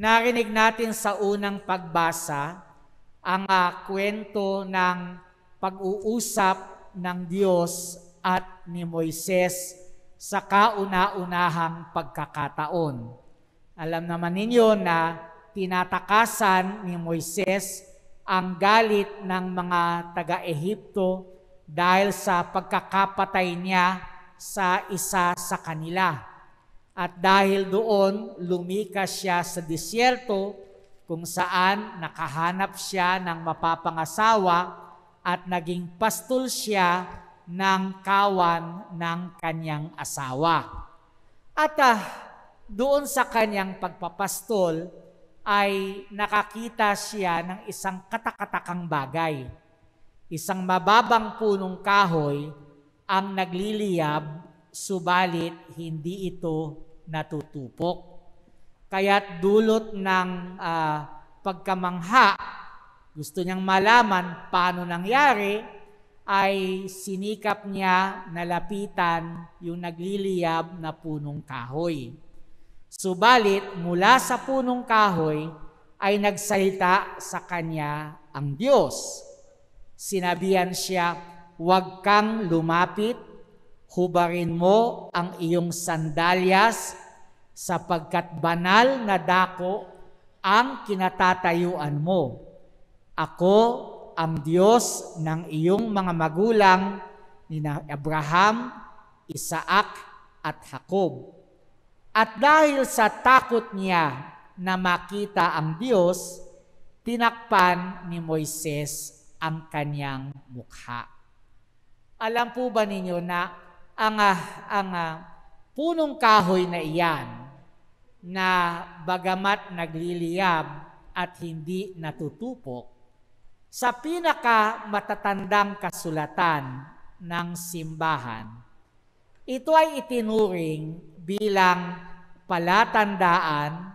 narinig natin sa unang pagbasa ang uh, kwento ng pag-uusap ng Diyos at ni Moises sa kauna-unahang pagkakataon. Alam naman ninyo na tinatakasan ni Moises ang galit ng mga taga-Ehipto dahil sa pagkakapatay niya sa isa sa kanila. At dahil doon, lumikas siya sa disyerto kung saan nakahanap siya ng mapapangasawa at naging pastol siya ng kawan ng kanyang asawa. At ah, doon sa kanyang pagpapastol ay nakakita siya ng isang katakatakang bagay. Isang mababang punong kahoy ang nagliliyab subalit hindi ito natutupok. Kaya't dulot ng uh, pagkamangha, gusto niyang malaman paano nangyari, ay sinikap niya na lapitan yung nagliliyab na punong kahoy. Subalit mula sa punong kahoy ay nagsalita sa kanya ang Diyos. Sinabihan siya, huwag kang lumapit Hubarin mo ang iyong sandalyas sapagkat banal na dako ang kinatatayuan mo. Ako ang Diyos ng iyong mga magulang ni Abraham, Isaac at Jacob. At dahil sa takot niya na makita ang Diyos, tinakpan ni Moises ang kanyang mukha. Alam po ba ninyo na ang, ah, ang uh, punong kahoy na iyan na bagamat nagliliyab at hindi natutupok, sa pinaka matatandang kasulatan ng simbahan, ito ay itinuring bilang palatandaan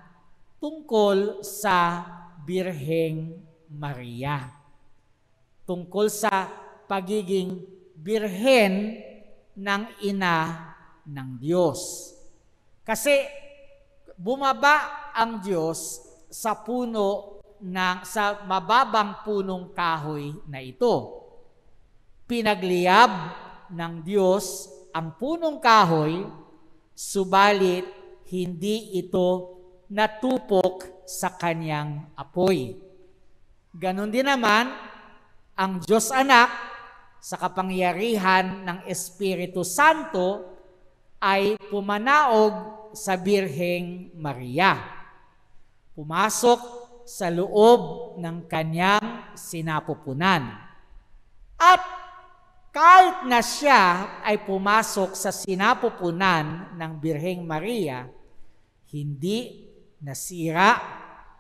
tungkol sa Birheng Maria. Tungkol sa pagiging birhen ng ina ng Diyos. Kasi bumaba ang Diyos sa puno ng sa mababang punong kahoy na ito. Pinagliyab ng Diyos ang punong kahoy, subalit hindi ito natupok sa kanyang apoy. Ganon din naman, ang Diyos anak sa kapangyarihan ng Espiritu Santo ay pumanaog sa Birheng Maria. Pumasok sa loob ng kanyang sinapupunan. At kahit na siya ay pumasok sa sinapupunan ng Birheng Maria, hindi nasira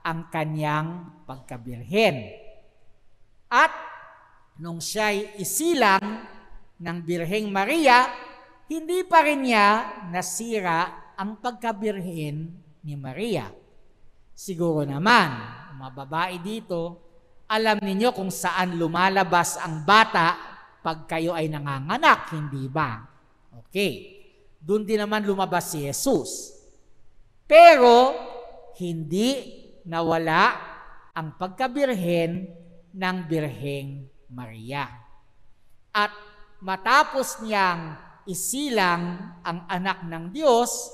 ang kanyang pagkabirhen. At nung siya'y isilang ng Birheng Maria, hindi pa rin niya nasira ang pagkabirhen ni Maria. Siguro naman, mga dito, alam ninyo kung saan lumalabas ang bata pag kayo ay nanganganak, hindi ba? Okay. Doon din naman lumabas si Jesus. Pero, hindi nawala ang pagkabirhen ng Birheng Maria. At matapos niyang isilang ang anak ng Diyos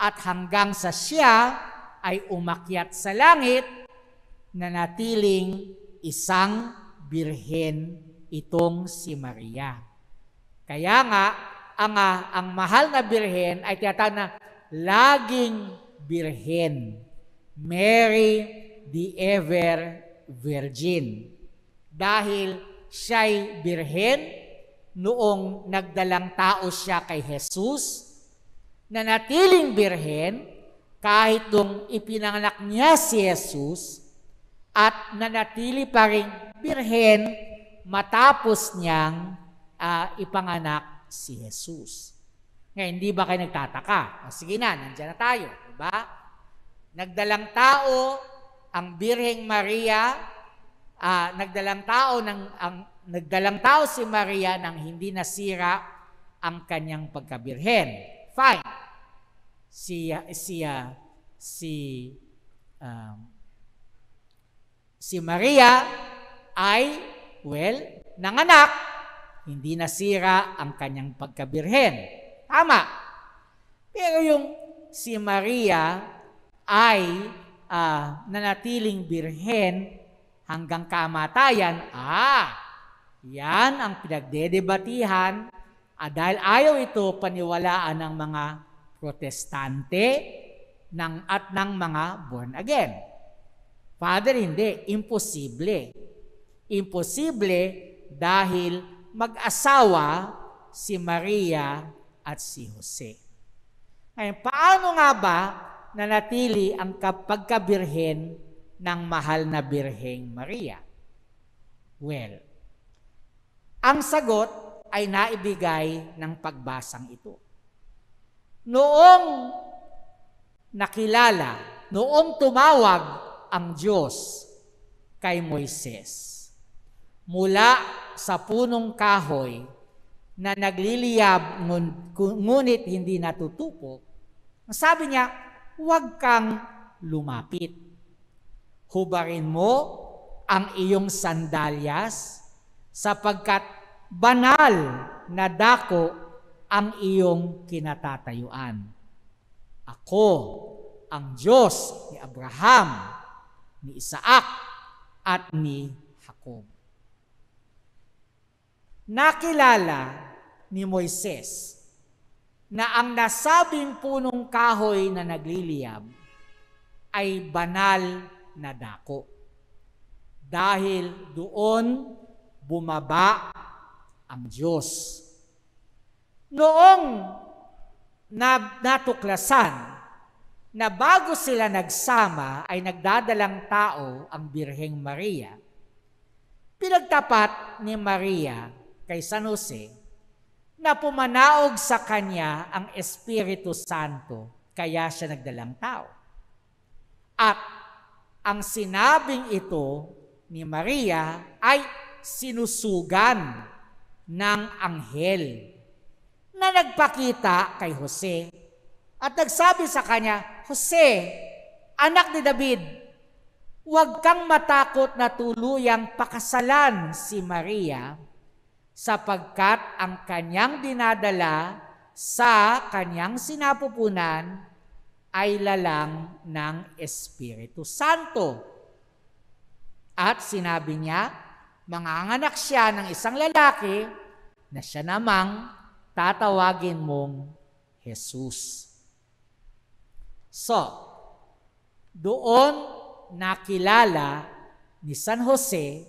at hanggang sa siya ay umakyat sa langit na natiling isang birhen itong si Maria. Kaya nga, ang, ah, ang mahal na birhen ay tiyatawag na laging birhen. Mary the ever virgin. Dahil siya'y birhen noong nagdalang tao siya kay Jesus, na natiling birhen kahit nung ipinanganak niya si Jesus at nanatili pa rin birhen matapos niyang uh, ipanganak si Jesus. Ngayon, hindi ba kayo nagtataka? O, sige na, nandiyan na tayo. Diba? Nagdalang tao ang Birheng Maria uh, nagdalang tao ng ang nagdalang tao si Maria nang hindi nasira ang kanyang pagkabirhen. Fine. Si uh, si uh, si um, si Maria ay well nanganak hindi nasira ang kanyang pagkabirhen. Tama. Pero yung si Maria ay uh, nanatiling birhen hanggang kamatayan, ah, yan ang pinagdedebatihan ah, dahil ayaw ito paniwalaan ng mga protestante ng, at ng mga born again. Father, hindi. Imposible. Imposible dahil mag-asawa si Maria at si Jose. Ngayon, paano nga ba nanatili ang pagkabirhen ng mahal na Birheng Maria? Well, ang sagot ay naibigay ng pagbasang ito. Noong nakilala, noong tumawag ang Diyos kay Moises, mula sa punong kahoy na nagliliyab ngunit hindi natutupok, sabi niya, huwag kang lumapit. Hubarin mo ang iyong sandalyas sapagkat banal na dako ang iyong kinatatayuan. Ako, ang Diyos ni Abraham, ni Isaac, at ni Jacob. Nakilala ni Moises na ang nasabing punong kahoy na nagliliyab ay banal nadako. Dahil doon bumaba ang Diyos. Noong natuklasan na bago sila nagsama ay nagdadalang tao ang Birheng Maria, pinagtapat ni Maria kay San Jose na pumanaog sa kanya ang Espiritu Santo kaya siya nagdalang tao. At ang sinabing ito ni Maria ay sinusugan ng anghel na nagpakita kay Jose at nagsabi sa kanya, Jose, anak ni David, huwag kang matakot na tuluyang pakasalan si Maria sapagkat ang kanyang dinadala sa kanyang sinapupunan ay lalang ng Espiritu Santo. At sinabi niya, manganganak siya ng isang lalaki na siya namang tatawagin mong Jesus. So, doon nakilala ni San Jose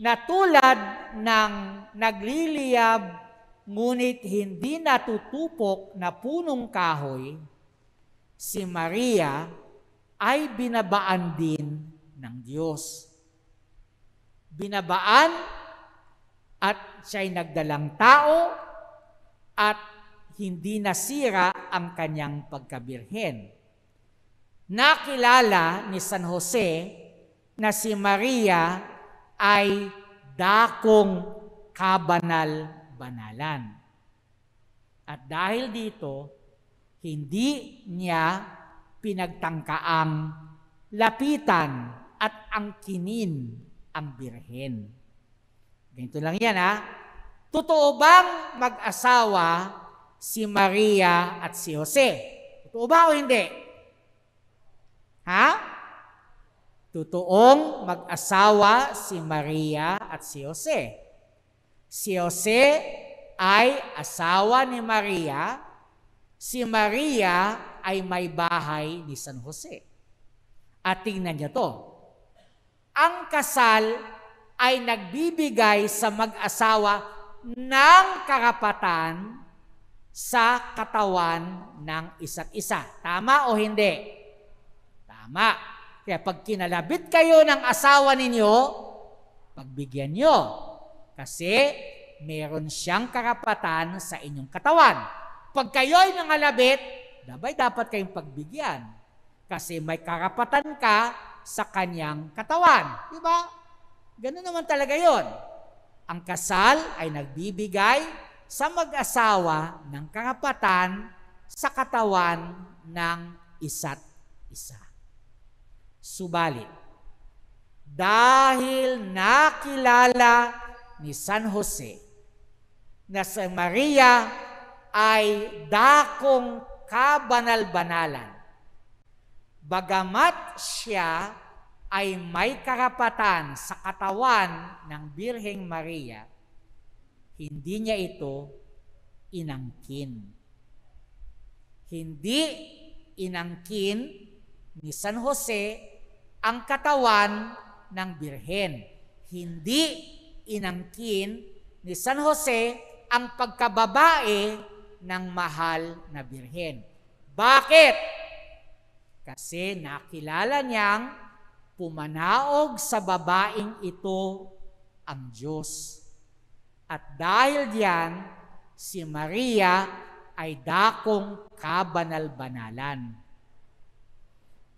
na tulad ng nagliliyab ngunit hindi natutupok na punong kahoy si Maria ay binabaan din ng Diyos. Binabaan at siya'y nagdalang tao at hindi nasira ang kanyang pagkabirhen. Nakilala ni San Jose na si Maria ay dakong kabanal-banalan. At dahil dito, hindi niya pinagtangkaang lapitan at ang kinin ang birhen. Ganito lang yan ha. Totoo bang mag-asawa si Maria at si Jose? Totoo ba o hindi? Ha? Totoong mag-asawa si Maria at si Jose. Si Jose ay asawa ni Maria si Maria ay may bahay ni San Jose. At tingnan niyo to. Ang kasal ay nagbibigay sa mag-asawa ng karapatan sa katawan ng isa't isa. Tama o hindi? Tama. Kaya pag kinalabit kayo ng asawa ninyo, pagbigyan nyo. Kasi meron siyang karapatan sa inyong katawan pag kayo'y nangalabit, dabay dapat kayong pagbigyan. Kasi may karapatan ka sa kanyang katawan. Di ba? Ganun naman talaga yon. Ang kasal ay nagbibigay sa mag-asawa ng karapatan sa katawan ng isa't isa. Subalit, dahil nakilala ni San Jose na sa Maria ay dakong kabanal-banalan. Bagamat siya ay may karapatan sa katawan ng Birheng Maria, hindi niya ito inangkin. Hindi inangkin ni San Jose ang katawan ng Birhen. Hindi inangkin ni San Jose ang pagkababae ng mahal na birhen. Bakit? Kasi nakilala niyang pumanaog sa babaeng ito ang Diyos. At dahil diyan, si Maria ay dakong kabanal-banalan.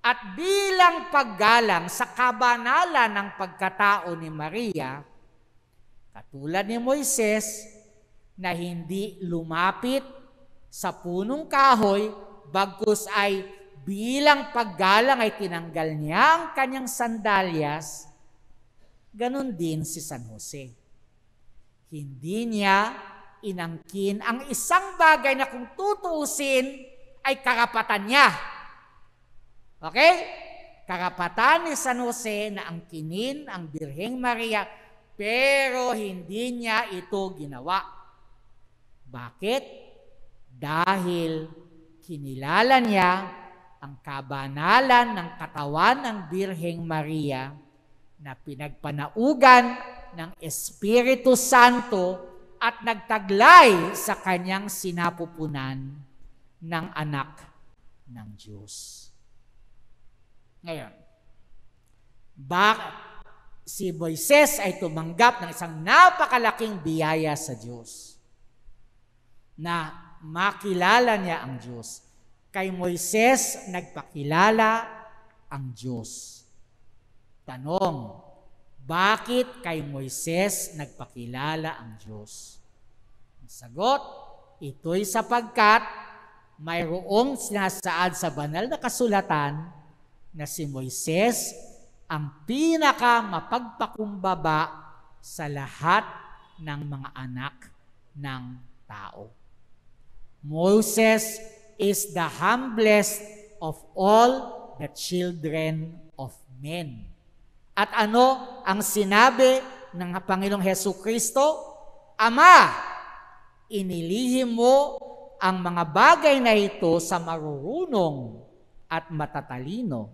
At bilang paggalang sa kabanalan ng pagkatao ni Maria, katulad ni Moises na hindi lumapit sa punong kahoy, bagkus ay bilang paggalang ay tinanggal niya ang kanyang sandalyas, ganun din si San Jose. Hindi niya inangkin ang isang bagay na kung tutuusin ay karapatan niya. Okay? Karapatan ni San Jose na angkinin ang Birheng Maria pero hindi niya ito ginawa. Bakit? dahil kinilala niya ang kabanalan ng katawan ng Birheng Maria na pinagpanaugan ng Espiritu Santo at nagtaglay sa kanyang sinapupunan ng anak ng Diyos. Ngayon, bak si Moises ay tumanggap ng isang napakalaking biyaya sa Diyos na makilala niya ang Diyos. Kay Moises, nagpakilala ang Diyos. Tanong, bakit kay Moises nagpakilala ang Diyos? sagot, ito'y sapagkat mayroong sinasaad sa banal na kasulatan na si Moises ang pinaka mapagpakumbaba sa lahat ng mga anak ng tao. Moses is the humblest of all the children of men. At ano ang sinabi ng Panginoong Heso Kristo? Ama, inilihim mo ang mga bagay na ito sa marurunong at matatalino.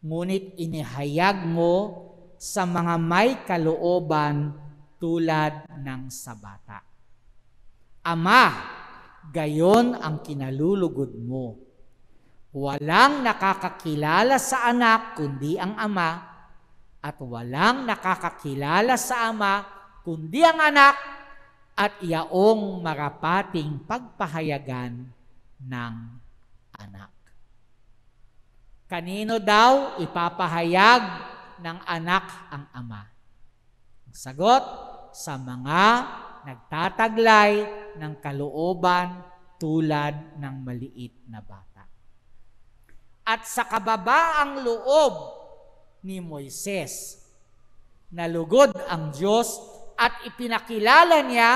Ngunit inihayag mo sa mga may kalooban tulad ng sa bata. Ama, gayon ang kinalulugod mo. Walang nakakakilala sa anak kundi ang ama, at walang nakakakilala sa ama kundi ang anak at iyaong marapating pagpahayagan ng anak. Kanino daw ipapahayag ng anak ang ama? sagot, sa mga nagtataglay ng kalooban tulad ng maliit na bata. At sa kababaang loob ni Moises, nalugod ang Diyos at ipinakilala niya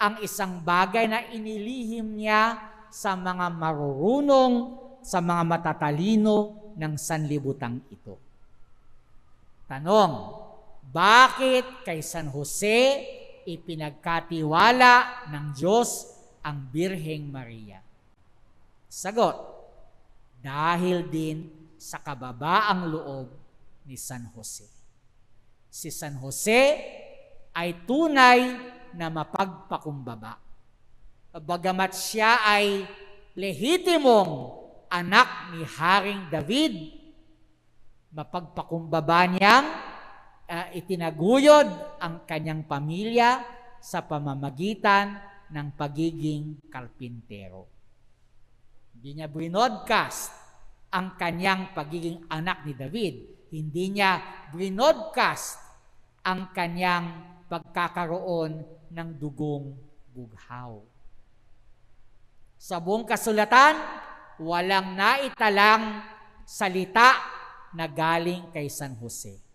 ang isang bagay na inilihim niya sa mga marurunong, sa mga matatalino ng sanlibutang ito. Tanong, bakit kay San Jose ipinagkatiwala ng Diyos ang Birheng Maria? Sagot, dahil din sa kababaang loob ni San Jose. Si San Jose ay tunay na mapagpakumbaba. Bagamat siya ay lehitimong anak ni Haring David, mapagpakumbaba niyang uh, itinaguyod ang kanyang pamilya sa pamamagitan ng pagiging kalpintero. Hindi niya binodcast ang kanyang pagiging anak ni David. Hindi niya binodcast ang kanyang pagkakaroon ng dugong bughaw. Sa buong kasulatan, walang naitalang salita na galing kay San Jose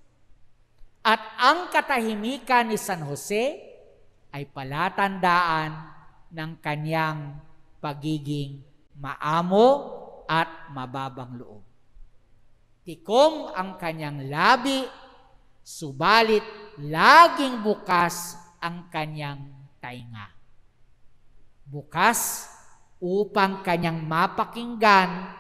at ang katahimikan ni San Jose ay palatandaan ng kanyang pagiging maamo at mababang loob. Tikom ang kanyang labi, subalit laging bukas ang kanyang tainga. Bukas upang kanyang mapakinggan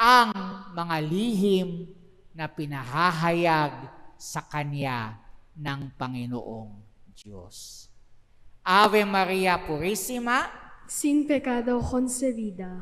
ang mga lihim na pinahahayag sa Kanya ng Panginoong Diyos. Ave Maria Purissima, sin pecado concebida.